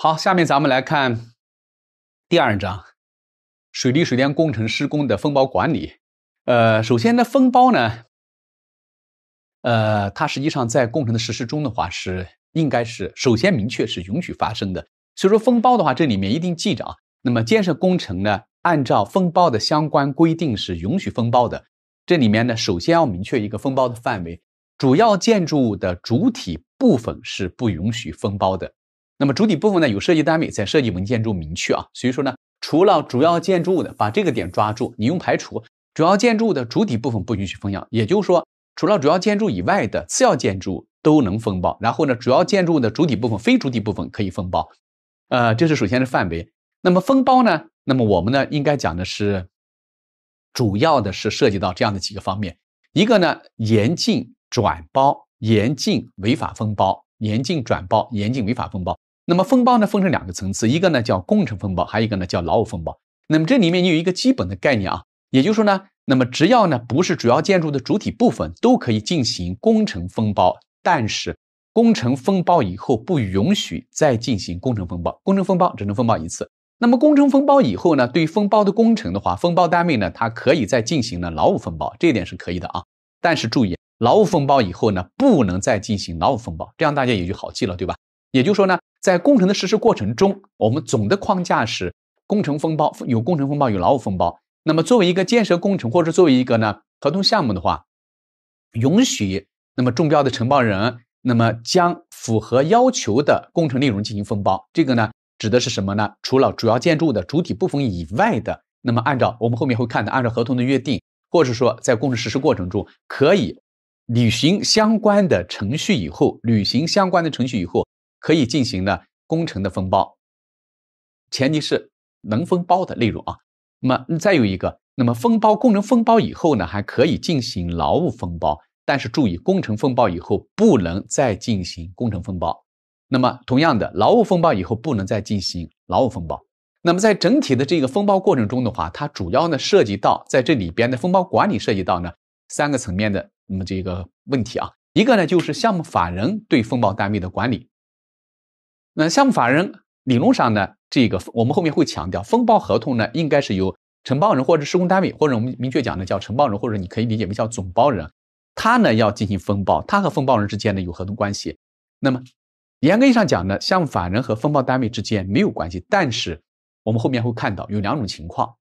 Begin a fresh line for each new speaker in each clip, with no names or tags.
好，下面咱们来看第二章，水利水电工程施工的分包管理。呃，首先呢，分包呢，呃，它实际上在工程的实施中的话是应该是首先明确是允许发生的。所以说分包的话，这里面一定记着啊。那么建设工程呢，按照分包的相关规定是允许分包的。这里面呢，首先要明确一个分包的范围，主要建筑物的主体部分是不允许分包的。那么主体部分呢，有设计单位在设计文件中明确啊，所以说呢，除了主要建筑物的，把这个点抓住，你用排除。主要建筑物的主体部分不允许分样。也就是说，除了主要建筑以外的次要建筑都能分包。然后呢，主要建筑物的主体部分、非主体部分可以分包。呃，这是首先是范围。那么分包呢，那么我们呢应该讲的是，主要的是涉及到这样的几个方面：一个呢，严禁转包，严禁违法分包，严禁转包，严禁违法分包。那么分包呢分成两个层次，一个呢叫工程分包，还有一个呢叫劳务分包。那么这里面你有一个基本的概念啊，也就是说呢，那么只要呢不是主要建筑的主体部分，都可以进行工程分包。但是工程分包以后不允许再进行工程分包，工程分包只能分包一次。那么工程分包以后呢，对于分包的工程的话，分包单位呢它可以再进行呢劳务分包，这一点是可以的啊。但是注意，劳务分包以后呢，不能再进行劳务分包，这样大家也就好记了，对吧？也就是说呢，在工程的实施过程中，我们总的框架是工程分包，有工程分包，有劳务分包。那么，作为一个建设工程，或者作为一个呢合同项目的话，允许那么中标的承包人，那么将符合要求的工程内容进行分包。这个呢，指的是什么呢？除了主要建筑的主体部分以外的，那么按照我们后面会看的，按照合同的约定，或者说在工程实施过程中可以履行相关的程序以后，履行相关的程序以后。可以进行呢工程的分包，前提是能分包的内容啊。那么再有一个，那么分包工程分包以后呢，还可以进行劳务分包，但是注意工程分包以后不能再进行工程分包。那么同样的，劳务分包以后不能再进行劳务分包。那么在整体的这个分包过程中的话，它主要呢涉及到在这里边的分包管理涉及到呢三个层面的那么这个问题啊，一个呢就是项目法人对分包单位的管理。那项目法人理论上呢，这个我们后面会强调，分包合同呢应该是由承包人或者施工单位，或者我们明确讲的叫承包人，或者你可以理解为叫总包人，他呢要进行分包，他和分包人之间呢有合同关系。那么严格意义上讲呢，项目法人和分包单位之间没有关系，但是我们后面会看到有两种情况，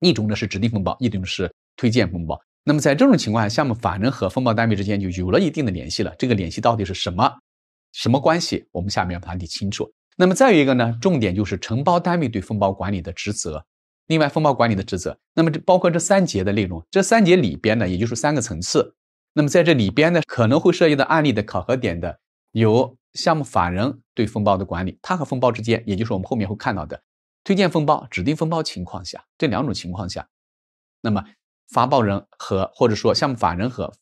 一种呢是指定分包，一种是推荐分包。那么在这种情况下，项目法人和分包单位之间就有了一定的联系了，这个联系到底是什么？什么关系？我们下面要把它理清楚。那么再有一个呢，重点就是承包单位对分包管理的职责，另外分包管理的职责。那么这包括这三节的内容，这三节里边呢，也就是三个层次。那么在这里边呢，可能会涉及到案例的考核点的有项目法人对分包的管理，他和分包之间，也就是我们后面会看到的推荐分包、指定分包情况下这两种情况下，那么发包人和或者说项目法人和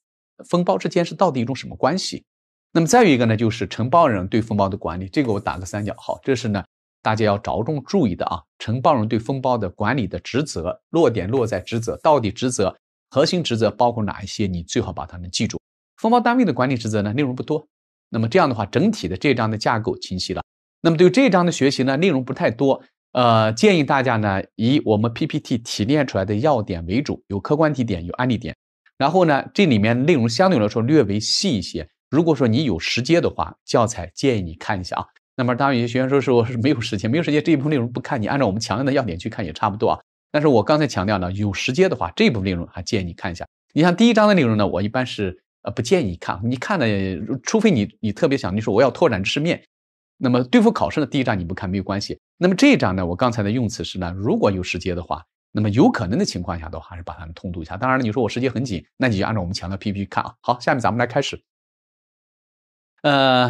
分包之间是到底一种什么关系？那么再有一个呢，就是承包人对分包的管理，这个我打个三角号，这是呢大家要着重注意的啊。承包人对分包的管理的职责落点落在职责，到底职责核心职责包括哪一些？你最好把它们记住。分包单位的管理职责呢，内容不多。那么这样的话，整体的这章的架构清晰了。那么对这章的学习呢，内容不太多。呃，建议大家呢以我们 PPT 提炼出来的要点为主，有客观题点，有案例点。然后呢，这里面内容相对来说略微细一些。如果说你有时间的话，教材建议你看一下啊。那么当然有些学员说，是我是没有时间，没有时间这一部分内容不看，你按照我们强调的要点去看也差不多啊。但是我刚才强调了，有时间的话，这部分内容还建议你看一下。你像第一章的内容呢，我一般是呃不建议看，你看的除非你你特别想，你说我要拓展知识面，那么对付考试的第一章你不看没有关系。那么这一章呢，我刚才的用词是呢，如果有时间的话，那么有可能的情况下的话，还是把它们通读一下。当然了，你说我时间很紧，那你就按照我们强调的 PPT 看啊。好，下面咱们来开始。呃，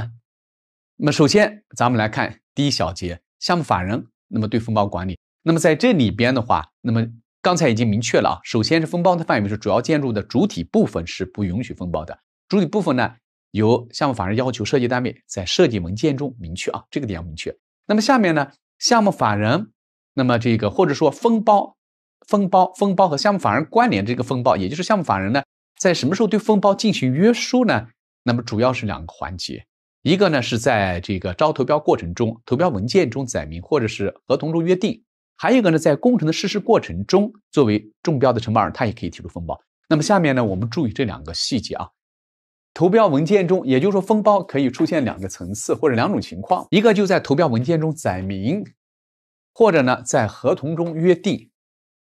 那么首先，咱们来看第一小节项目法人。那么对分包管理，那么在这里边的话，那么刚才已经明确了啊。首先是分包的范围是主要建筑的主体部分是不允许分包的。主体部分呢，由项目法人要求设计单位在设计文件中明确啊，这个点要明确。那么下面呢，项目法人，那么这个或者说分包、分包、分包和项目法人关联这个分包，也就是项目法人呢，在什么时候对分包进行约束呢？那么主要是两个环节，一个呢是在这个招投标过程中，投标文件中载明，或者是合同中约定；还有一个呢，在工程的实施过程中，作为中标的承包人，他也可以提出分包。那么下面呢，我们注意这两个细节啊，投标文件中，也就是说，分包可以出现两个层次或者两种情况，一个就在投标文件中载明，或者呢在合同中约定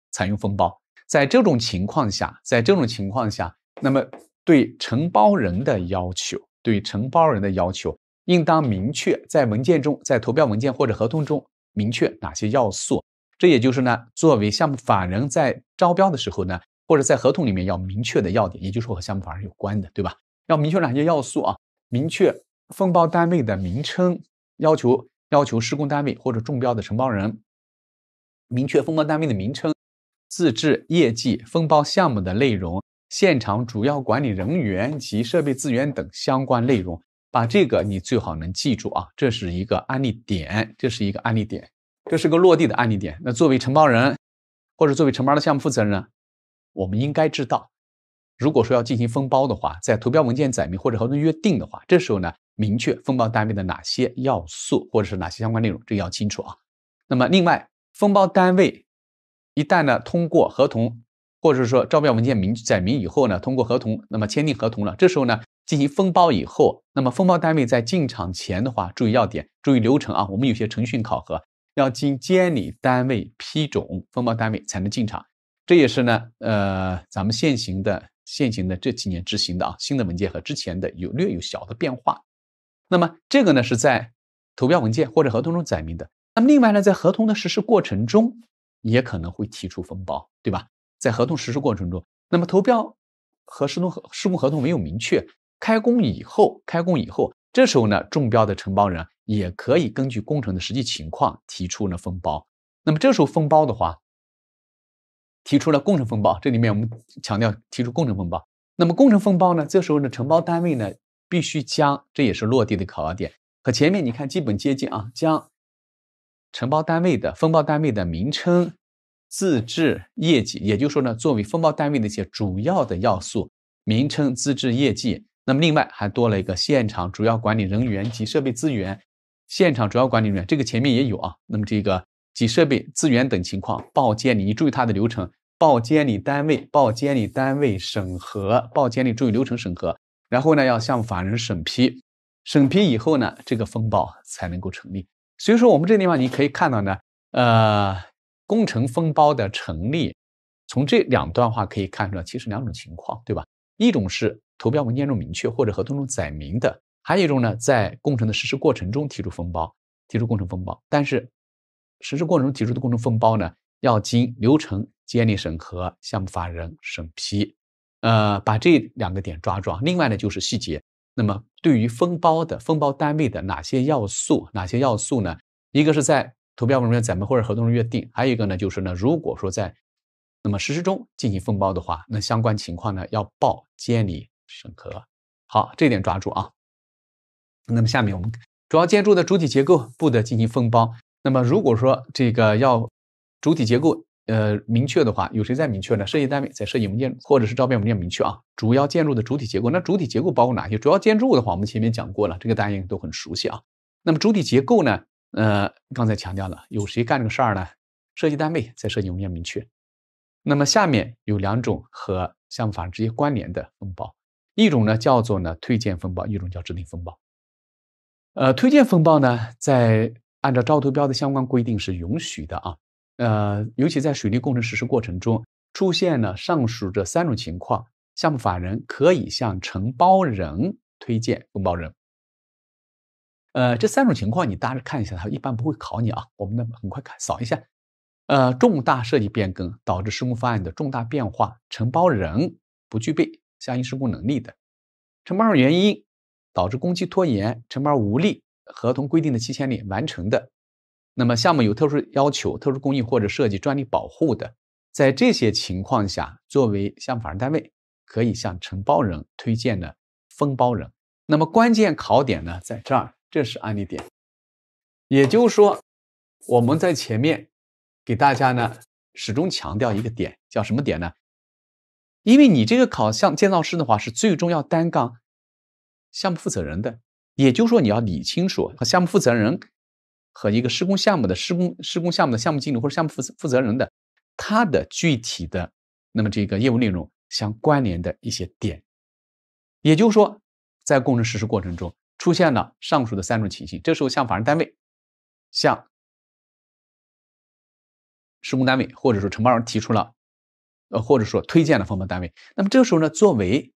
采用分包。在这种情况下，在这种情况下，那么。对承包人的要求，对承包人的要求应当明确在文件中，在投标文件或者合同中明确哪些要素。这也就是呢，作为项目法人，在招标的时候呢，或者在合同里面要明确的要点，也就是和项目法人有关的，对吧？要明确哪些要素啊？明确分包单位的名称，要求要求施工单位或者中标的承包人明确分包单位的名称、自制业绩、分包项目的内容。现场主要管理人员及设备资源等相关内容，把这个你最好能记住啊！这是一个案例点，这是一个案例点，这是个落地的案例点。那作为承包人，或者作为承包的项目负责人，我们应该知道，如果说要进行分包的话，在投标文件载明或者合同约定的话，这时候呢，明确分包单位的哪些要素，或者是哪些相关内容，这个要清楚啊。那么，另外，分包单位一旦呢通过合同。或者说招标文件明载明以后呢，通过合同，那么签订合同了，这时候呢进行分包以后，那么分包单位在进场前的话，注意要点，注意流程啊。我们有些程序考核要经监理单位批准，分包单位才能进场。这也是呢，呃，咱们现行的、现行的这几年执行的啊，新的文件和之前的有略有小的变化。那么这个呢是在投标文件或者合同中载明的。那么另外呢，在合同的实施过程中，也可能会提出分包，对吧？在合同实施过程中，那么投标和施工合施工合同没有明确，开工以后，开工以后，这时候呢，中标的承包人也可以根据工程的实际情况提出呢分包。那么这时候分包的话，提出了工程分包，这里面我们强调提出工程分包。那么工程分包呢，这时候呢，承包单位呢必须将，这也是落地的考核点。和前面你看基本接近啊，将承包单位的分包单位的名称。自制业绩，也就是说呢，作为分包单位的一些主要的要素名称、资质业绩。那么另外还多了一个现场主要管理人员及设备资源。现场主要管理人员，这个前面也有啊。那么这个及设备资源等情况报监理，你注意它的流程，报监理单位，报监理单位审核，报监理注意流程审核。然后呢，要向法人审批，审批以后呢，这个分包才能够成立。所以说，我们这个地方你可以看到呢，呃。工程分包的成立，从这两段话可以看出来，其实两种情况，对吧？一种是投标文件中明确或者合同中载明的，还有一种呢，在工程的实施过程中提出分包，提出工程分包。但是，实施过程中提出的工程分包呢，要经流程监理审核、项目法人审批。呃，把这两个点抓住。另外呢，就是细节。那么，对于分包的分包单位的哪些要素？哪些要素呢？一个是在。投标文件、咱们或者合同约定，还有一个呢，就是呢，如果说在那么实施中进行分包的话，那相关情况呢要报监理审核。好，这点抓住啊。那么下面我们主要建筑的主体结构不得进行分包。那么如果说这个要主体结构呃明确的话，有谁在明确呢？设计单位在设计文件或者是招标文件明确啊。主要建筑的主体结构，那主体结构包括哪些？主要建筑物的话，我们前面讲过了，这个大家应该都很熟悉啊。那么主体结构呢？呃，刚才强调了，有谁干这个事儿呢？设计单位在设计文件明确。那么下面有两种和项目法人直接关联的分包，一种呢叫做呢推荐分包，一种叫指定分包。呃，推荐分包呢，在按照招投标的相关规定是允许的啊。呃，尤其在水利工程实施过程中，出现了上述这三种情况，项目法人可以向承包人推荐分包人。呃，这三种情况你大致看一下，它一般不会考你啊。我们呢，很快看扫一下。呃，重大设计变更导致施工方案的重大变化，承包人不具备相应施工能力的，承包人原因导致工期拖延，承包无力，合同规定的期限内完成的。那么项目有特殊要求、特殊工艺或者设计专利保护的，在这些情况下，作为项目法人单位可以向承包人推荐的分包人。那么关键考点呢，在这儿。这是案例点，也就是说，我们在前面给大家呢始终强调一个点，叫什么点呢？因为你这个考项建造师的话，是最终要担纲项目负责人的，也就是说，你要理清楚和项目负责人和一个施工项目的施工施工项目的项目经理或者项目负负责人的他的具体的那么这个业务内容相关联的一些点，也就是说，在工程实施过程中。出现了上述的三种情形，这时候向法人单位、向施工单位或者说承包人提出了，呃，或者说推荐了分包单位。那么这个时候呢，作为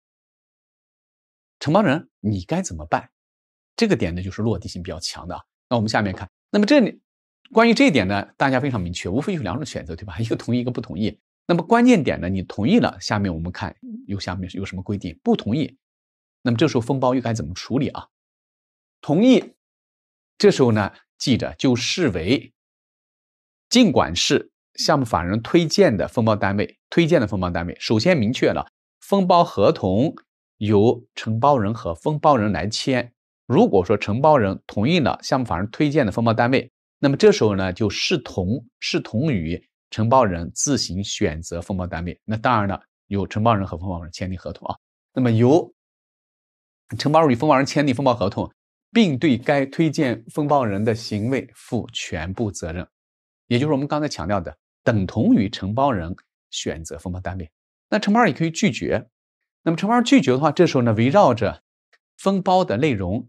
承包人，你该怎么办？这个点呢，就是落地性比较强的啊。那我们下面看，那么这里关于这一点呢，大家非常明确，无非有两种选择，对吧？一个同意，一个不同意。那么关键点呢，你同意了，下面我们看有下面有什么规定；不同意，那么这时候分包又该怎么处理啊？同意，这时候呢，记着就视为，尽管是项目法人推荐的分包单位推荐的分包单位，首先明确了分包合同由承包人和分包人来签。如果说承包人同意了项目法人推荐的分包单位，那么这时候呢，就视同视同于承包人自行选择分包单位。那当然了，由承包人和分包人签订合同啊。那么由承包人与分包人签订分包合同。并对该推荐分包人的行为负全部责任，也就是我们刚才强调的，等同于承包人选择分包单位。那承包人也可以拒绝。那么承包人拒绝的话，这时候呢，围绕着分包的内容，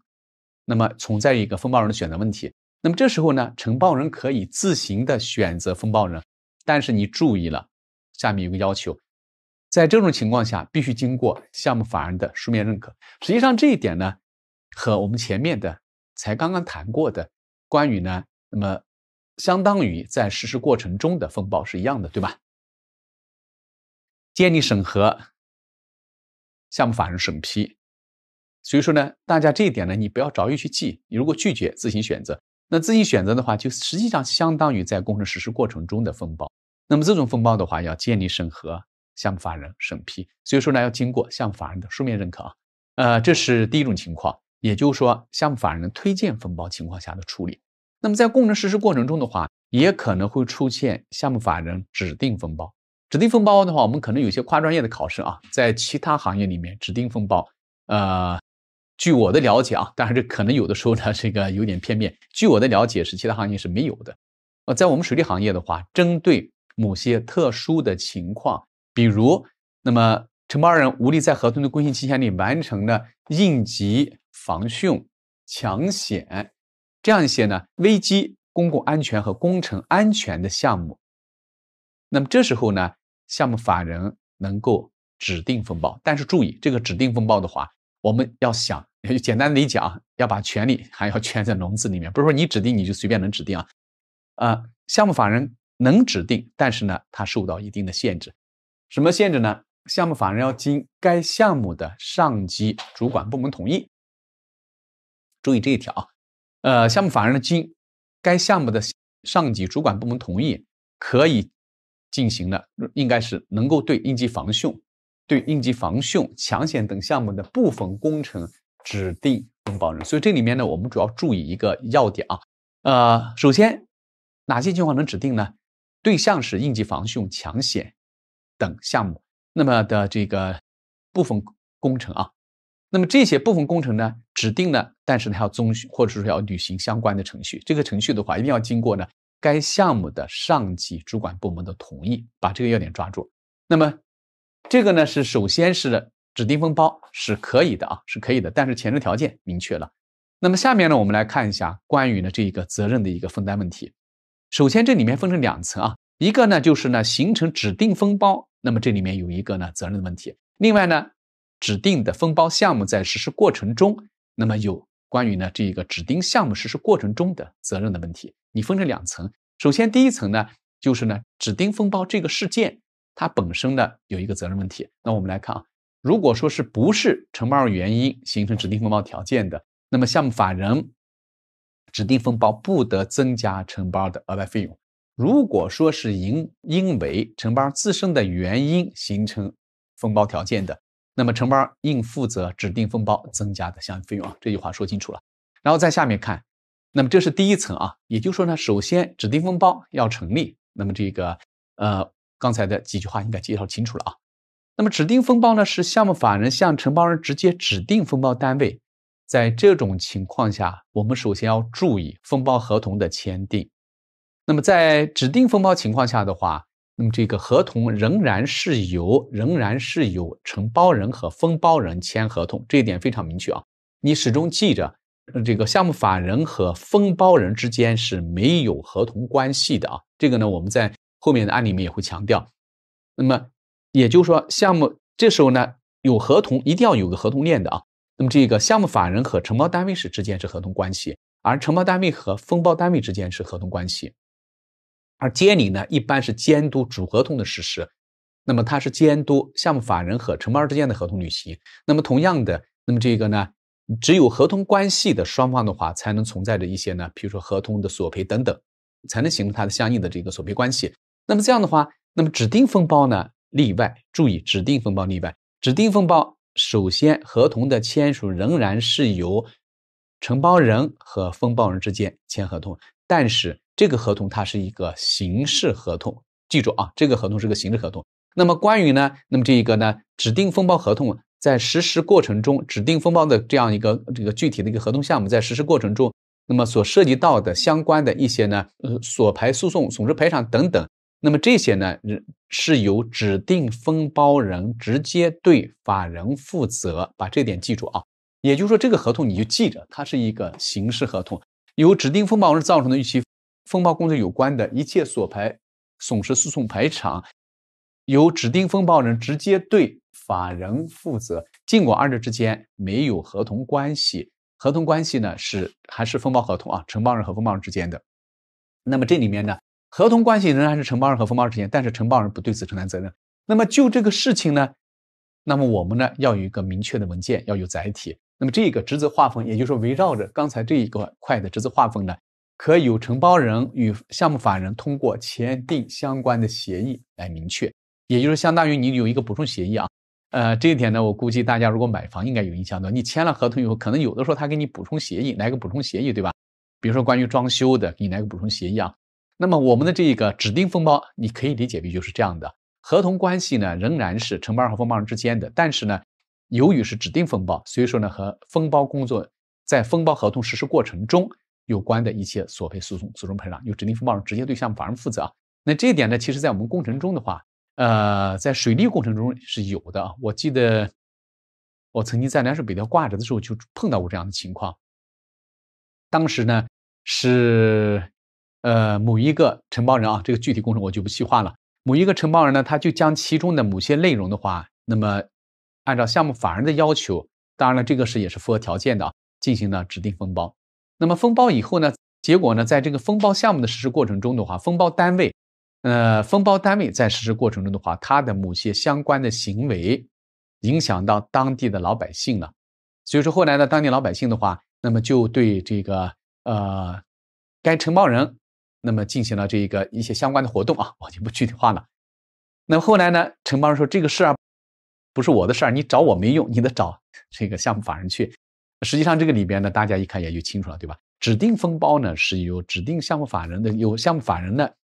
那么存在一个分包人的选择问题。那么这时候呢，承包人可以自行的选择分包人，但是你注意了，下面有个要求，在这种情况下必须经过项目法人的书面认可。实际上这一点呢。和我们前面的才刚刚谈过的关于呢，那么相当于在实施过程中的风暴是一样的，对吧？建立审核项目法人审批，所以说呢，大家这一点呢，你不要着急去记。你如果拒绝自行选择，那自行选择的话，就实际上相当于在工程实施过程中的风暴。那么这种风暴的话，要建立审核项目法人审批，所以说呢，要经过项目法人的书面认可啊。呃，这是第一种情况。也就是说，项目法人推荐分包情况下的处理。那么，在工程实施过程中的话，也可能会出现项目法人指定分包。指定分包的话，我们可能有些跨专业的考生啊，在其他行业里面指定分包。呃，据我的了解啊，当然这可能有的时候呢，这个有点片面。据我的了解是，其他行业是没有的。呃，在我们水利行业的话，针对某些特殊的情况，比如，那么承包人无力在合同的工期期限内完成的应急。防汛、抢险这样一些呢危机公共安全和工程安全的项目，那么这时候呢，项目法人能够指定风暴，但是注意这个指定风暴的话，我们要想简单理解啊，要把权力还要圈在笼子里面，不是说你指定你就随便能指定啊。呃，项目法人能指定，但是呢，它受到一定的限制。什么限制呢？项目法人要经该项目的上级主管部门同意。注意这一条啊，呃，项目法人经该项目的上级主管部门同意，可以进行了，应该是能够对应急防汛、对应急防汛抢险等项目的部分工程指定承包人。所以这里面呢，我们主要注意一个要点啊，呃，首先哪些情况能指定呢？对象是应急防汛抢险等项目，那么的这个部分工程啊。那么这些部分工程呢，指定呢，但是它要遵循或者说要履行相关的程序。这个程序的话，一定要经过呢该项目的上级主管部门的同意。把这个要点抓住。那么这个呢是首先是指定分包是可以的啊，是可以的，但是前置条件明确了。那么下面呢我们来看一下关于呢这一个责任的一个分担问题。首先这里面分成两层啊，一个呢就是呢形成指定分包，那么这里面有一个呢责任的问题，另外呢。指定的分包项目在实施过程中，那么有关于呢这个指定项目实施过程中的责任的问题，你分成两层。首先第一层呢，就是呢指定分包这个事件，它本身呢有一个责任问题。那我们来看啊，如果说是不是承包原因形成指定分包条件的，那么项目法人指定分包不得增加承包的额外费用。如果说是因因为承包自身的原因形成分包条件的。那么承包应负责指定分包增加的相应费用啊，这句话说清楚了。然后在下面看，那么这是第一层啊，也就是说呢，首先指定分包要成立。那么这个呃刚才的几句话应该介绍清楚了啊。那么指定分包呢，是项目法人向承包人直接指定分包单位。在这种情况下，我们首先要注意分包合同的签订。那么在指定分包情况下的话。那么这个合同仍然是由仍然是由承包人和分包人签合同，这一点非常明确啊！你始终记着，这个项目法人和分包人之间是没有合同关系的啊！这个呢，我们在后面的案例里面也会强调。那么也就是说，项目这时候呢有合同，一定要有个合同链的啊！那么这个项目法人和承包单位是之间是合同关系，而承包单位和分包单位之间是合同关系。而监理呢，一般是监督主合同的实施，那么它是监督项目法人和承包人之间的合同履行。那么同样的，那么这个呢，只有合同关系的双方的话，才能存在着一些呢，比如说合同的索赔等等，才能形成它的相应的这个索赔关系。那么这样的话，那么指定分包呢例外，注意指定分包例外。指定分包，首先合同的签署仍然是由承包人和分包人之间签合同，但是。这个合同它是一个形式合同，记住啊，这个合同是个形式合同。那么关于呢，那么这一个呢，指定分包合同在实施过程中，指定分包的这样一个这个具体的一个合同项目在实施过程中，那么所涉及到的相关的一些呢，呃，索赔、诉讼、损失赔偿等等，那么这些呢，是由指定分包人直接对法人负责，把这点记住啊。也就是说，这个合同你就记着，它是一个形式合同，由指定分包人造成的预期。分包工程有关的一切索赔、损失、诉讼赔偿，由指定分包人直接对法人负责。尽管二者之间没有合同关系，合同关系呢是还是分包合同啊，承包人和分包人之间的。那么这里面呢，合同关系仍然是承包人和分包人之间，但是承包人不对此承担责任。那么就这个事情呢，那么我们呢要有一个明确的文件，要有载体。那么这个职责划分，也就是围绕着刚才这一个块的职责划分呢。可由承包人与项目法人通过签订相关的协议来明确，也就是相当于你有一个补充协议啊。呃，这一点呢，我估计大家如果买房应该有印象的，你签了合同以后，可能有的时候他给你补充协议，来个补充协议，对吧？比如说关于装修的，给你来个补充协议啊。那么我们的这个指定分包，你可以理解为就是这样的合同关系呢，仍然是承包人和分包人之间的，但是呢，由于是指定分包，所以说呢，和分包工作在分包合同实施过程中。有关的一切索赔诉讼、诉讼赔偿由指定分包人直接对项目法人负责啊。那这一点呢，其实在我们工程中的话，呃，在水利工程中是有的。我记得我曾经在南水北调挂着的时候就碰到过这样的情况。当时呢是呃某一个承包人啊，这个具体工程我就不细化了。某一个承包人呢，他就将其中的某些内容的话，那么按照项目法人的要求，当然了，这个是也是符合条件的，进行了指定分包。那么分包以后呢，结果呢，在这个分包项目的实施过程中的话，分包单位，呃，分包单位在实施过程中的话，他的某些相关的行为，影响到当地的老百姓了，所以说后来呢，当地老百姓的话，那么就对这个呃，该承包人，那么进行了这个一些相关的活动啊，我就不具体化了。那后来呢，承包人说这个事儿不是我的事儿，你找我没用，你得找这个项目法人去。实际上这个里边呢，大家一看也就清楚了，对吧？指定分包呢是由指定项目法人的，有项目法人的，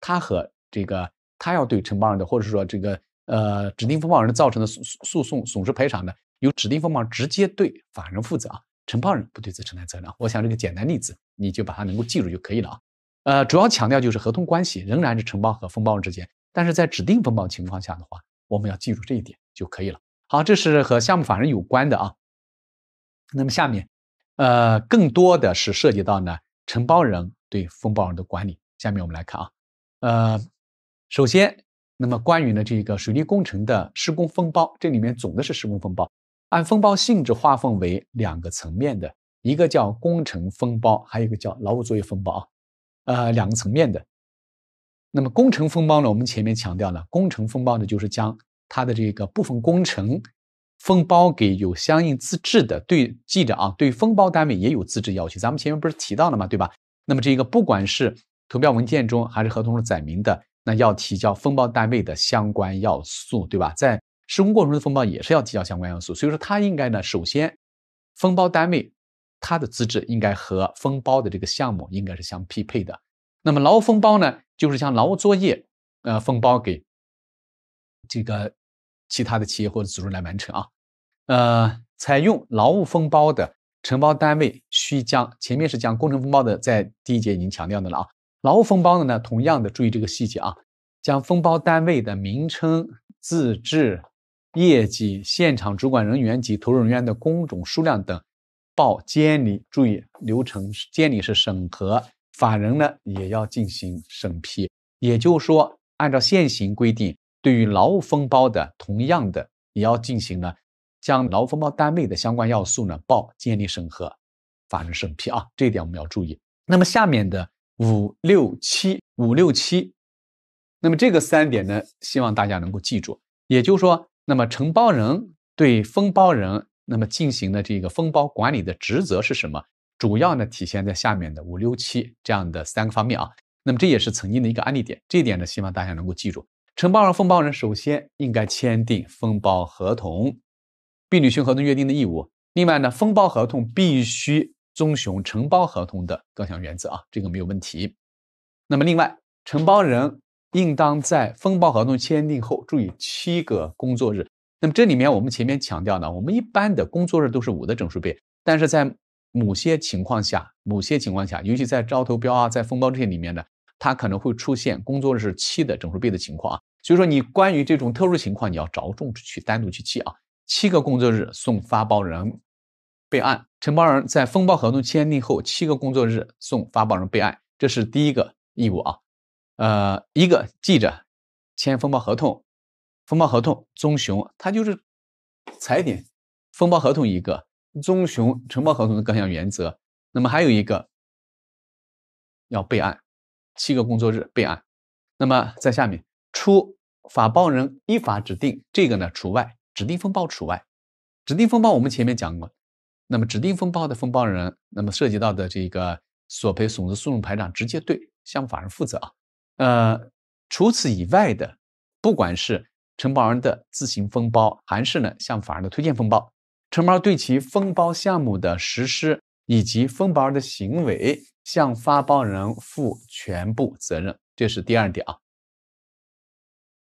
他和这个他要对承包人的，或者说这个呃指定分包人造成的诉诉讼损失赔偿的，由指定分包直接对法人负责啊，承包人不对此承担责任。我想这个简单例子你就把它能够记住就可以了啊。呃，主要强调就是合同关系仍然是承包和分包之间，但是在指定分包情况下的话，我们要记住这一点就可以了。好，这是和项目法人有关的啊。那么下面，呃，更多的是涉及到呢承包人对分包人的管理。下面我们来看啊，呃，首先，那么关于呢这个水利工程的施工分包，这里面总的是施工分包，按分包性质划分为两个层面的，一个叫工程分包，还有一个叫劳务作业分包啊，呃，两个层面的。那么工程分包呢，我们前面强调了，工程分包呢就是将它的这个部分工程。分包给有相应资质的，对，记着啊，对分包单位也有资质要求。咱们前面不是提到了吗？对吧？那么这个，不管是投标文件中还是合同中载明的，那要提交分包单位的相关要素，对吧？在施工过程中的分包也是要提交相关要素。所以说，他应该呢，首先，分包单位他的资质应该和分包的这个项目应该是相匹配的。那么劳务分包呢，就是像劳务作业呃分包给这个。其他的企业或者组织来完成啊，呃，采用劳务分包的承包单位需将前面是讲工程分包的，在第一节已经强调的了啊，劳务分包的呢，同样的注意这个细节啊，将分包单位的名称、资质、业绩、现场主管人员及投入人员的工种数量等报监理。注意流程，监理是审核，法人呢也要进行审批。也就是说，按照现行规定。对于劳务分包的，同样的也要进行呢，将劳务分包单位的相关要素呢报监理审核，法人审批啊，这一点我们要注意。那么下面的五六七五六七，那么这个三点呢，希望大家能够记住。也就是说，那么承包人对分包人那么进行的这个分包管理的职责是什么？主要呢体现在下面的五六七这样的三个方面啊。那么这也是曾经的一个案例点，这一点呢，希望大家能够记住。承包人、分包人首先应该签订分包合同，并履行合同约定的义务。另外呢，分包合同必须遵循承包合同的各项原则啊，这个没有问题。那么，另外，承包人应当在分包合同签订后注意七个工作日。那么，这里面我们前面强调呢，我们一般的工作日都是五的整数倍，但是在某些情况下，某些情况下，尤其在招投标啊、在分包这些里面呢。它可能会出现工作日是七的整数倍的情况啊，所以说你关于这种特殊情况，你要着重去单独去记啊。七个工作日送发包人备案，承包人在分包合同签订后七个工作日送发包人备案，这是第一个义务啊。呃，一个记着签分包合同，分包合同棕熊它就是踩点，分包合同一个棕熊承包合同的各项原则，那么还有一个要备案。七个工作日备案。那么，在下面，出法包人依法指定这个呢，除外，指定分包除外。指定分包我们前面讲过。那么，指定分包的分包人，那么涉及到的这个索赔损失诉讼排长，直接对项目法人负责啊。呃，除此以外的，不管是承包人的自行分包，还是呢向法人的推荐分包，承包对其分包项目的实施以及分包的行为。向发包人负全部责任，这是第二点啊。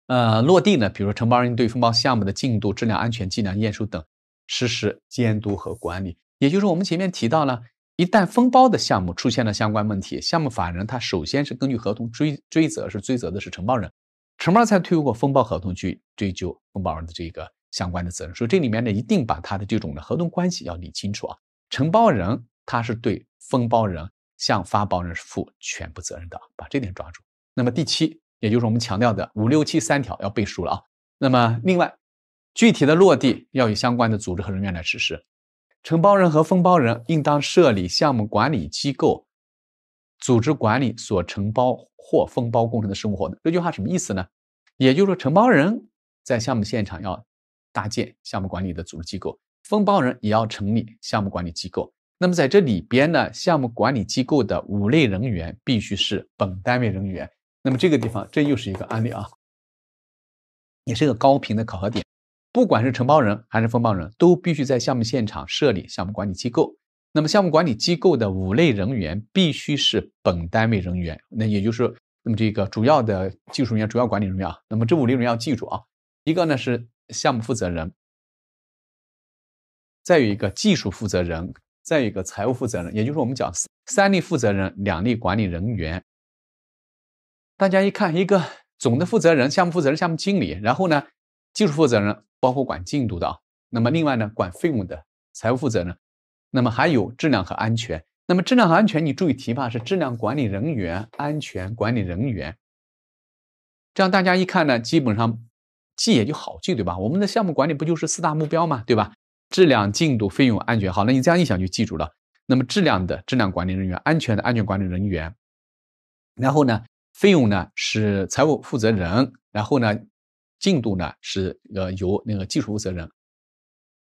呃，落地呢，比如承包人对分包项目的进度、质量安全、计量验收等实施监督和管理。也就是我们前面提到了，一旦分包的项目出现了相关问题，项目法人他首先是根据合同追追责，是追责的是承包人，承包人通过分包合同去追究分包人的这个相关的责任。所以这里面呢，一定把他的这种的合同关系要理清楚啊。承包人他是对分包人。向发包人是负全部责任的把这点抓住。那么第七，也就是我们强调的五六七三条要背熟了啊。那么另外，具体的落地要与相关的组织和人员来实施。承包人和分包人应当设立项目管理机构，组织管理所承包或分包工程的生活动。这句话什么意思呢？也就是说，承包人在项目现场要搭建项目管理的组织机构，分包人也要成立项目管理机构。那么在这里边呢，项目管理机构的五类人员必须是本单位人员。那么这个地方，这又是一个案例啊，也是个高频的考核点。不管是承包人还是分包人，都必须在项目现场设立项目管理机构。那么项目管理机构的五类人员必须是本单位人员。那也就是，那么这个主要的技术人员、主要管理人员啊。那么这五类人要记住啊，一个呢是项目负责人，再有一个技术负责人。再有一个财务负责人，也就是我们讲三三类负责人，两类管理人员。大家一看，一个总的负责人、项目负责人、项目经理，然后呢，技术负责人包括管进度的那么另外呢管费用的财务负责人，那么还有质量和安全。那么质量和安全，你注意提吧，是质量管理人员、安全管理人员。这样大家一看呢，基本上记也就好记，对吧？我们的项目管理不就是四大目标嘛，对吧？质量、进度、费用、安全，好，那你这样一想就记住了。那么质量的质量管理人员，安全的安全管理人员，然后呢，费用呢是财务负责人，然后呢，进度呢是呃由那个技术负责人。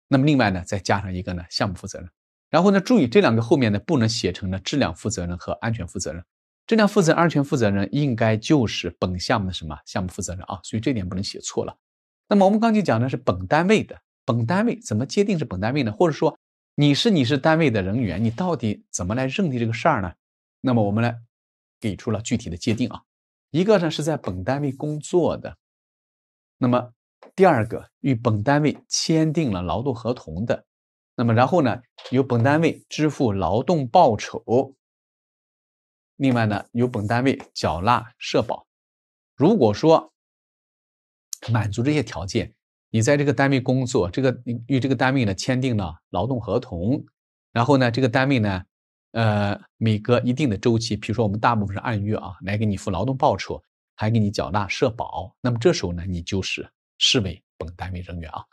那么另外呢，再加上一个呢项目负责人。然后呢，注意这两个后面呢不能写成了质量负责人和安全负责人。质量负责、安全负责人应该就是本项目的什么项目负责人啊？所以这点不能写错了。那么我们刚才讲的是本单位的。本单位怎么界定是本单位呢？或者说，你是你是单位的人员，你到底怎么来认定这个事儿呢？那么我们来给出了具体的界定啊。一个呢是在本单位工作的，那么第二个与本单位签订了劳动合同的，那么然后呢由本单位支付劳动报酬，另外呢由本单位缴纳社保。如果说满足这些条件。你在这个单位工作，这个与这个单位呢签订了劳动合同，然后呢，这个单位呢，呃，每隔一定的周期，比如说我们大部分是按月啊，来给你付劳动报酬，还给你缴纳社保。那么这时候呢，你就是视为本单位人员啊，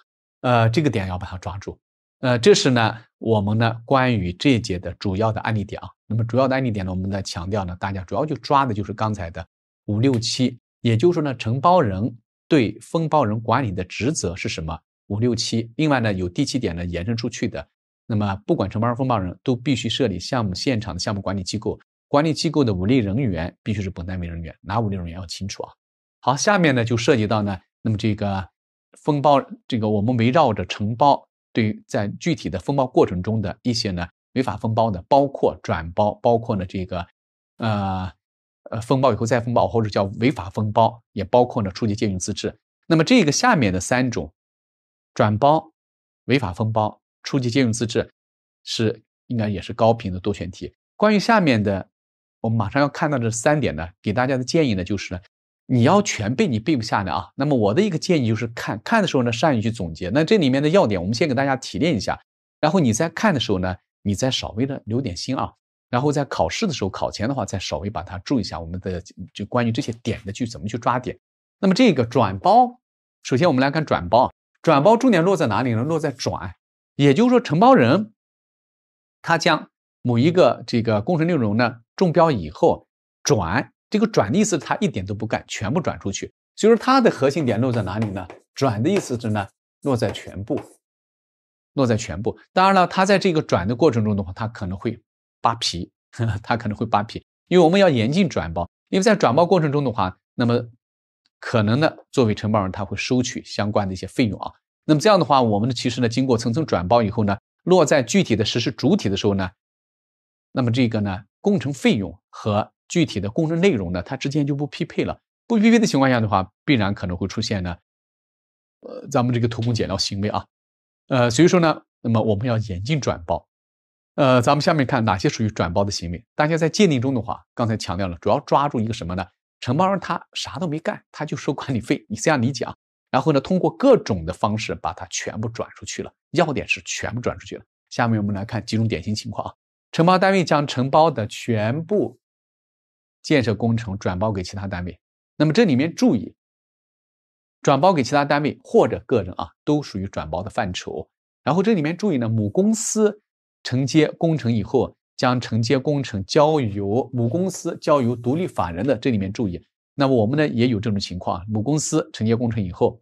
呃，这个点要把它抓住。呃，这是呢，我们呢关于这一节的主要的案例点啊。那么主要的案例点呢，我们在强调呢，大家主要就抓的就是刚才的五六七，也就是说呢，承包人。对分包人管理的职责是什么？五六七，另外呢，有第七点呢延伸出去的，那么不管承包人、分包人都必须设立项目现场的项目管理机构，管理机构的五类人员必须是本单位人员，哪五类人员要清楚啊？好，下面呢就涉及到呢，那么这个分包，这个我们围绕着承包，对于在具体的分包过程中的一些呢违法分包的，包括转包，包括呢这个，呃。呃，分包以后再分包，或者叫违法分包，也包括呢初级借用资质。那么这个下面的三种，转包、违法分包、初级借用资质，是应该也是高频的多选题。关于下面的，我们马上要看到这三点呢，给大家的建议呢就是呢，你要全背你背不下的啊。那么我的一个建议就是，看看的时候呢，善于去总结。那这里面的要点，我们先给大家提炼一下，然后你在看的时候呢，你再稍微的留点心啊。然后在考试的时候，考前的话再稍微把它注意一下。我们的就关于这些点的去怎么去抓点。那么这个转包，首先我们来看转包，转包重点落在哪里呢？落在转，也就是说承包人他将某一个这个工程内容呢中标以后转，这个转的意思他一点都不干，全部转出去。所以说它的核心点落在哪里呢？转的意思是呢落在全部，落在全部。当然了，他在这个转的过程中的话，他可能会。扒皮，他可能会扒皮，因为我们要严禁转包，因为在转包过程中的话，那么可能呢，作为承包人他会收取相关的一些费用啊，那么这样的话，我们呢其实呢经过层层转包以后呢，落在具体的实施主体的时候呢，那么这个呢工程费用和具体的工程内容呢它之间就不匹配了，不匹配的情况下的话，必然可能会出现呢，呃咱们这个偷工减料行为啊，呃所以说呢，那么我们要严禁转包。呃，咱们下面看哪些属于转包的行为？大家在鉴定中的话，刚才强调了，主要抓住一个什么呢？承包人他啥都没干，他就收管理费，你这样理解啊？然后呢，通过各种的方式把它全部转出去了，要点是全部转出去了。下面我们来看几种典型情况啊，承包单位将承包的全部建设工程转包给其他单位，那么这里面注意，转包给其他单位或者个人啊，都属于转包的范畴。然后这里面注意呢，母公司。承接工程以后，将承接工程交由母公司、交由独立法人的，这里面注意，那么我们呢也有这种情况，母公司承接工程以后，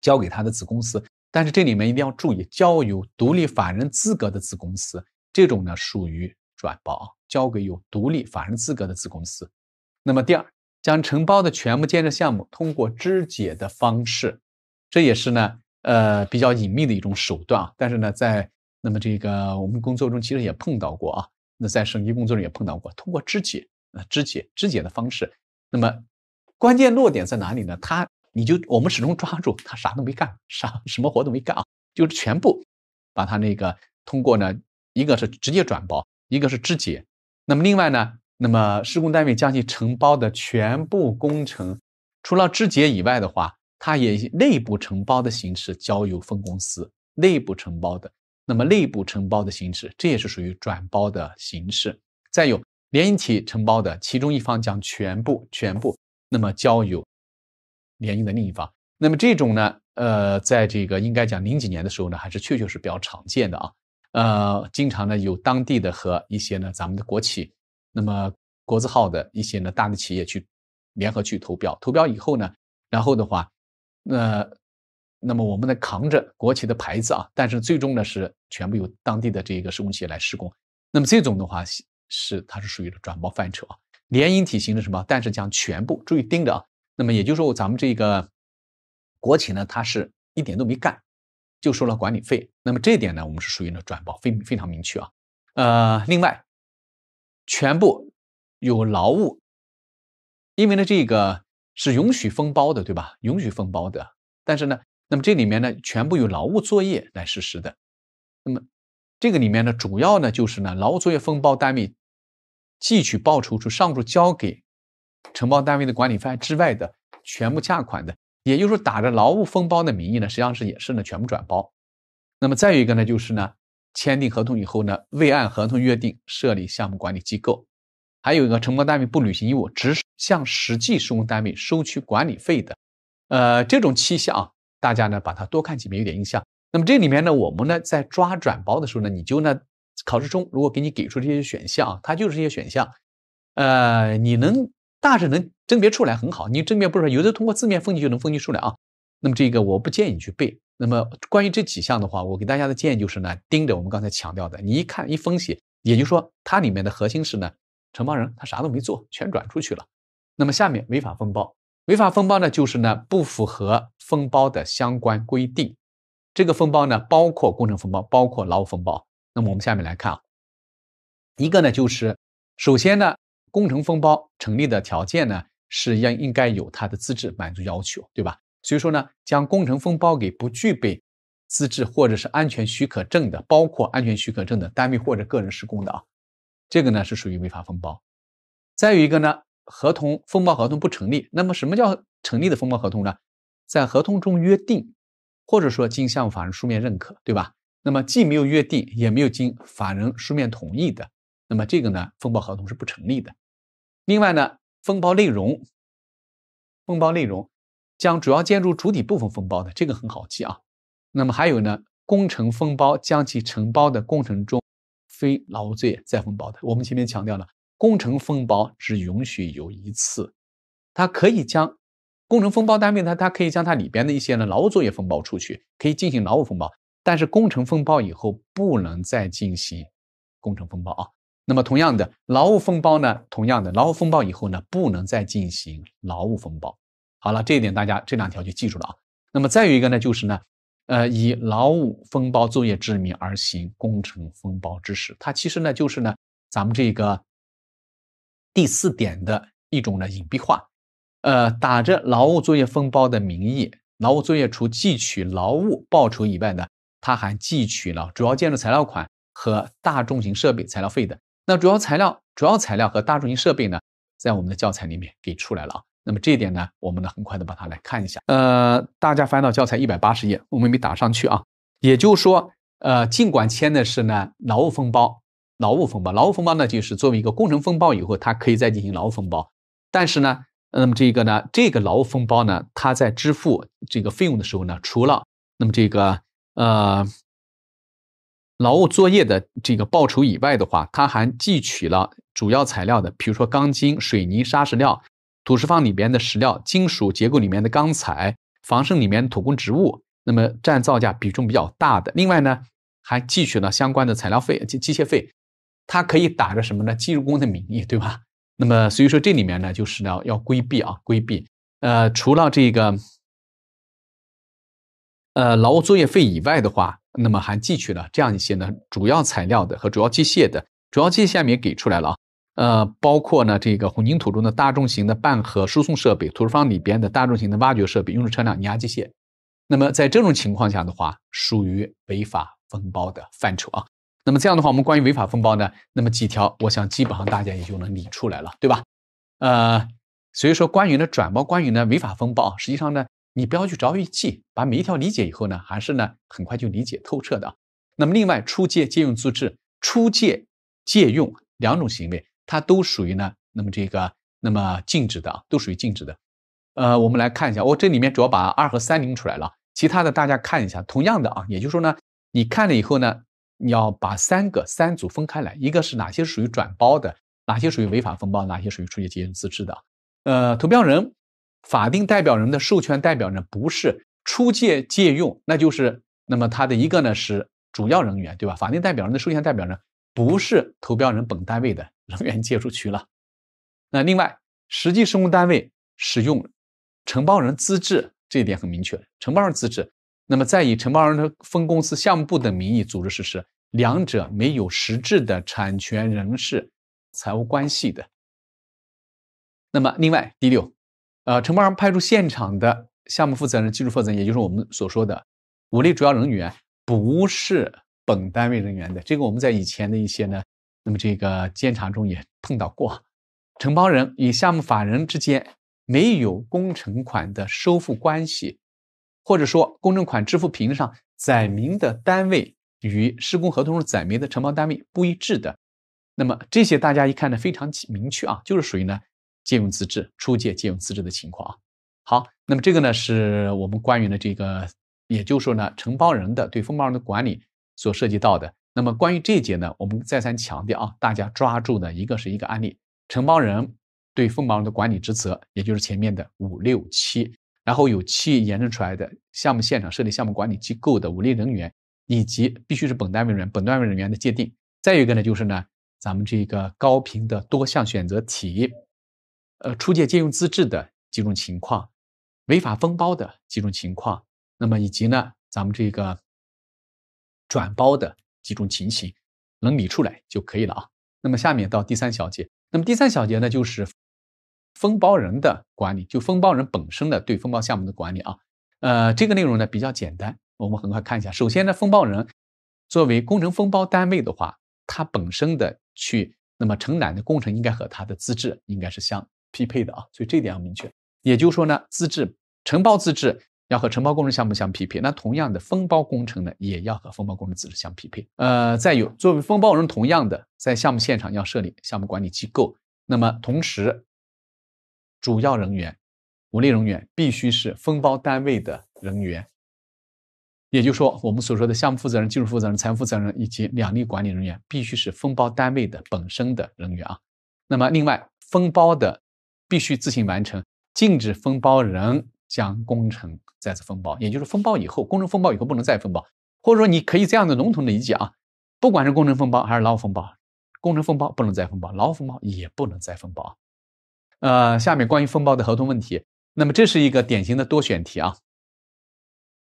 交给他的子公司，但是这里面一定要注意，交由独立法人资格的子公司，这种呢属于转包啊，交给有独立法人资格的子公司。那么第二，将承包的全部建设项目通过肢解的方式，这也是呢，呃，比较隐秘的一种手段啊，但是呢，在那么这个我们工作中其实也碰到过啊，那在省级工作中也碰到过，通过肢解、啊肢解、肢解的方式，那么关键落点在哪里呢？他你就我们始终抓住他啥都没干，啥什么活都没干啊，就是全部把他那个通过呢，一个是直接转包，一个是肢解，那么另外呢，那么施工单位将其承包的全部工程，除了肢解以外的话，他也内部承包的形式交由分公司内部承包的。那么内部承包的形式，这也是属于转包的形式。再有联营体承包的，其中一方将全部全部那么交由联营的另一方。那么这种呢，呃，在这个应该讲零几年的时候呢，还是确确实比较常见的啊。呃，经常呢有当地的和一些呢咱们的国企，那么国字号的一些呢大的企业去联合去投标，投标以后呢，然后的话，那。那么我们呢扛着国企的牌子啊，但是最终呢是全部由当地的这个施工企业来施工。那么这种的话是它是属于的转包范畴啊。联营体型的什么？但是将全部注意盯着啊。那么也就是说咱们这个国企呢，它是一点都没干，就收了管理费。那么这一点呢，我们是属于呢转包，非非常明确啊。呃，另外全部有劳务，因为呢这个是允许分包的，对吧？允许分包的，但是呢。那么这里面呢，全部由劳务作业来实施的。那么这个里面呢，主要呢就是呢，劳务作业分包单位计取报酬除上述交给承包单位的管理费之外的全部价款的，也就是说打着劳务分包的名义呢，实际上是也是呢全部转包。那么再有一个呢，就是呢，签订合同以后呢，未按合同约定设立项目管理机构，还有一个承包单位不履行义务，只向实际施工单位收取管理费的，呃，这种期限啊。大家呢把它多看几遍，有点印象。那么这里面呢，我们呢在抓转包的时候呢，你就呢考试中如果给你给出这些选项，啊，它就是这些选项，呃，你能大致能甄别出来很好。你甄别不出来，有的通过字面分析就能分析出来啊。那么这个我不建议你去背。那么关于这几项的话，我给大家的建议就是呢，盯着我们刚才强调的，你一看一分析，也就是说它里面的核心是呢，承包人他啥都没做，全转出去了。那么下面违法分包。违法分包呢，就是呢不符合分包的相关规定。这个分包呢，包括工程分包，包括劳务分包。那么我们下面来看啊，一个呢就是，首先呢，工程分包成立的条件呢，是应应该有它的资质满足要求，对吧？所以说呢，将工程分包给不具备资质或者是安全许可证的，包括安全许可证的单位或者个人施工的啊，这个呢是属于违法分包。再有一个呢。合同分包合同不成立，那么什么叫成立的分包合同呢？在合同中约定，或者说经项目法人书面认可，对吧？那么既没有约定，也没有经法人书面同意的，那么这个呢，分包合同是不成立的。另外呢，分包内容，分包内容将主要建筑主体部分分包的，这个很好记啊。那么还有呢，工程分包将其承包的工程中非劳务作业再分包的，我们前面强调了。工程分包只允许有一次，它可以将工程分包单位，它它可以将它里边的一些呢劳务作业分包出去，可以进行劳务分包。但是工程分包以后不能再进行工程分包啊。那么同样的，劳务分包呢，同样的劳务分包以后呢，不能再进行劳务分包。好了，这一点大家这两条就记住了啊。那么再有一个呢，就是呢，呃，以劳务分包作业之名而行工程分包之实，它其实呢就是呢，咱们这个。第四点的一种呢隐蔽化，呃，打着劳务作业分包的名义，劳务作业除计取劳务报酬以外呢，他还计取了主要建筑材料款和大重型设备材料费的。那主要材料、主要材料和大重型设备呢，在我们的教材里面给出来了啊。那么这一点呢，我们呢很快的把它来看一下。呃，大家翻到教材一百八十页，我们没打上去啊。也就是说，呃，尽管签的是呢劳务分包。劳务分包，劳务分包呢，就是作为一个工程分包以后，它可以再进行劳务分包。但是呢，那么这个呢，这个劳务分包呢，它在支付这个费用的时候呢，除了那么这个呃劳务作业的这个报酬以外的话，它还计取了主要材料的，比如说钢筋、水泥、砂石料、土石方里边的石料、金属结构里面的钢材、防渗里面土工植物，那么占造价比重比较大的。另外呢，还计取了相关的材料费、机机械费。它可以打着什么呢？技术工的名义，对吧？那么，所以说这里面呢，就是呢要规避啊，规避。呃，除了这个呃劳务作业费以外的话，那么还记取了这样一些呢主要材料的和主要机械的。主要机械下面给出来了啊，呃，包括呢这个混凝土中的大众型的拌合输送设备，土石方里边的大众型的挖掘设备，运输车辆、碾压机械。那么在这种情况下的话，属于违法分包的范畴啊。那么这样的话，我们关于违法分包呢，那么几条，我想基本上大家也就能理出来了，对吧？呃，所以说关于呢转包，关于呢违法分包，实际上呢，你不要去着急记，把每一条理解以后呢，还是呢很快就理解透彻的。那么另外出借、借用资质、出借、借用两种行为，它都属于呢，那么这个那么禁止的啊，都属于禁止的。呃，我们来看一下，我这里面主要把二和三拎出来了，其他的大家看一下，同样的啊，也就是说呢，你看了以后呢。你要把三个三组分开来，一个是哪些属于转包的，哪些属于违法分包，哪些属于出借借用资质的。呃，投标人法定代表人的授权代表呢，不是出借借用，那就是那么他的一个呢是主要人员，对吧？法定代表人的授权代表呢，不是投标人本单位的人员借出去了。那另外，实际施工单位使用承包人资质这一点很明确，承包人资质。那么，再以承包人的分公司项目部的名义组织实施，两者没有实质的产权人事、财务关系的。那么，另外第六，呃，承包人派出现场的项目负责人、技术负责人，也就是我们所说的五类主要人员，不是本单位人员的。这个我们在以前的一些呢，那么这个监察中也碰到过，承包人与项目法人之间没有工程款的收付关系。或者说，工程款支付凭证上载明的单位与施工合同中载明的承包单位不一致的，那么这些大家一看呢非常明确啊，就是属于呢借用资质出借借用资质的情况啊。好，那么这个呢是我们关于呢这个，也就是说呢，承包人的对分包人的管理所涉及到的。那么关于这一节呢，我们再三强调啊，大家抓住的一个是一个案例，承包人对分包人的管理职责，也就是前面的五六七。然后有企业研制出来的项目现场设立项目管理机构的武力人员，以及必须是本单位人、本单位人员的界定。再一个呢，就是呢，咱们这个高频的多项选择题，呃，出借借用资质的几种情况，违法分包的几种情况，那么以及呢，咱们这个转包的几种情形，能理出来就可以了啊。那么下面到第三小节，那么第三小节呢，就是。分包人的管理，就分包人本身的对分包项目的管理啊，呃，这个内容呢比较简单，我们很快看一下。首先呢，分包人作为工程分包单位的话，他本身的去那么承揽的工程应该和他的资质应该是相匹配的啊，所以这点要明确。也就是说呢，资质承包资质要和承包工程项目相匹配。那同样的，分包工程呢也要和分包工程资质相匹配。呃，再有，作为分包人，同样的在项目现场要设立项目管理机构，那么同时。主要人员、五类人员必须是分包单位的人员，也就是说，我们所说的项目负责人、技术负责人、财务负责人以及两力管理人员必须是分包单位的本身的人员啊。那么，另外分包的必须自行完成，禁止分包人将工程再次分包，也就是分包以后，工程分包以后不能再分包，或者说你可以这样的笼统的理解啊，不管是工程分包还是劳务分包，工程分包不能再分包，劳务分包也不能再分包。呃，下面关于分包的合同问题，那么这是一个典型的多选题啊，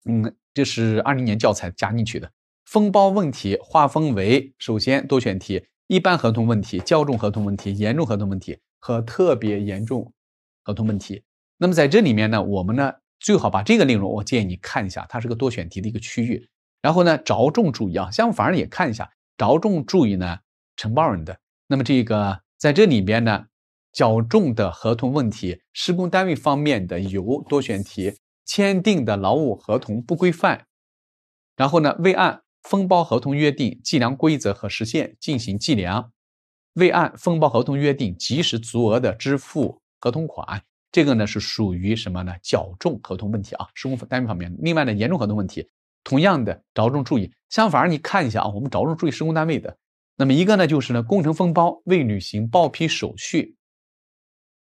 嗯，这是二零年教材加进去的分包问题，划分为首先多选题，一般合同问题、较重合同问题、严重合同问题和特别严重合同问题。那么在这里面呢，我们呢最好把这个内容，我建议你看一下，它是个多选题的一个区域。然后呢，着重注意啊，相反也看一下，着重注意呢，承包人的。那么这个在这里边呢。较重的合同问题，施工单位方面的有多选题，签订的劳务合同不规范，然后呢，未按分包合同约定计量规则和时限进行计量，未按分包合同约定及时足额的支付合同款，这个呢是属于什么呢？较重合同问题啊，施工单位方面。另外呢，严重合同问题，同样的着重注意。相反，你看一下啊，我们着重注意施工单位的，那么一个呢就是呢，工程分包未履行报批手续。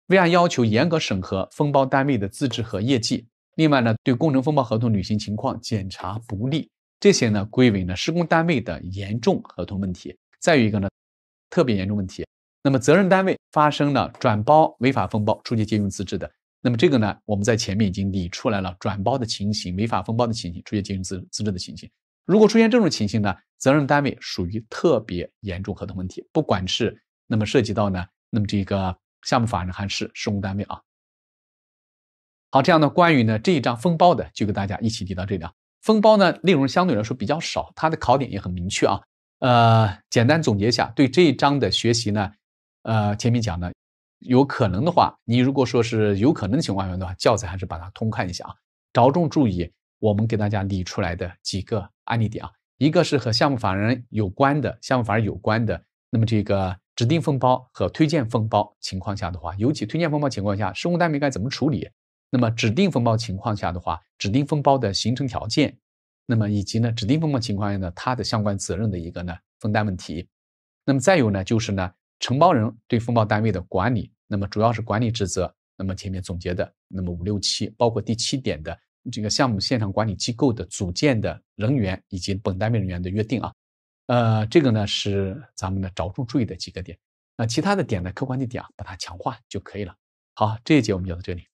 未按要求严格审核分包单位的资质和业绩，另外呢，对工程分包合同履行情况检查不力，这些呢归为呢施工单位的严重合同问题。再有一个呢，特别严重问题，那么责任单位发生了转包、违法分包、出借借用资质的，那么这个呢，我们在前面已经理出来了转包的情形、违法分包的情形、出借借用资资质的情形。如果出现这种情形呢，责任单位属于特别严重合同问题，不管是那么涉及到呢，那么这个。项目法人还是施工单位啊？好，这样呢，关于呢这一章分包的，就跟大家一起提到这里啊。分包呢内容相对来说比较少，它的考点也很明确啊。呃，简单总结一下对这一章的学习呢，呃，前面讲的，有可能的话，你如果说是有可能的情况下的话，教材还是把它通看一下啊，着重注意我们给大家理出来的几个案例点啊，一个是和项目法人有关的，项目法人有关的。那么这个指定分包和推荐分包情况下的话，尤其推荐分包情况下，施工单位该怎么处理？那么指定分包情况下的话，指定分包的形成条件，那么以及呢，指定分包情况下呢，它的相关责任的一个呢分担问题。那么再有呢，就是呢，承包人对分包单位的管理，那么主要是管理职责。那么前面总结的，那么五六七，包括第七点的这个项目现场管理机构的组建的人员以及本单位人员的约定啊。呃，这个呢是咱们的着重注意的几个点，那其他的点呢，客观的点啊，把它强化就可以了。好，这一节我们讲到这里。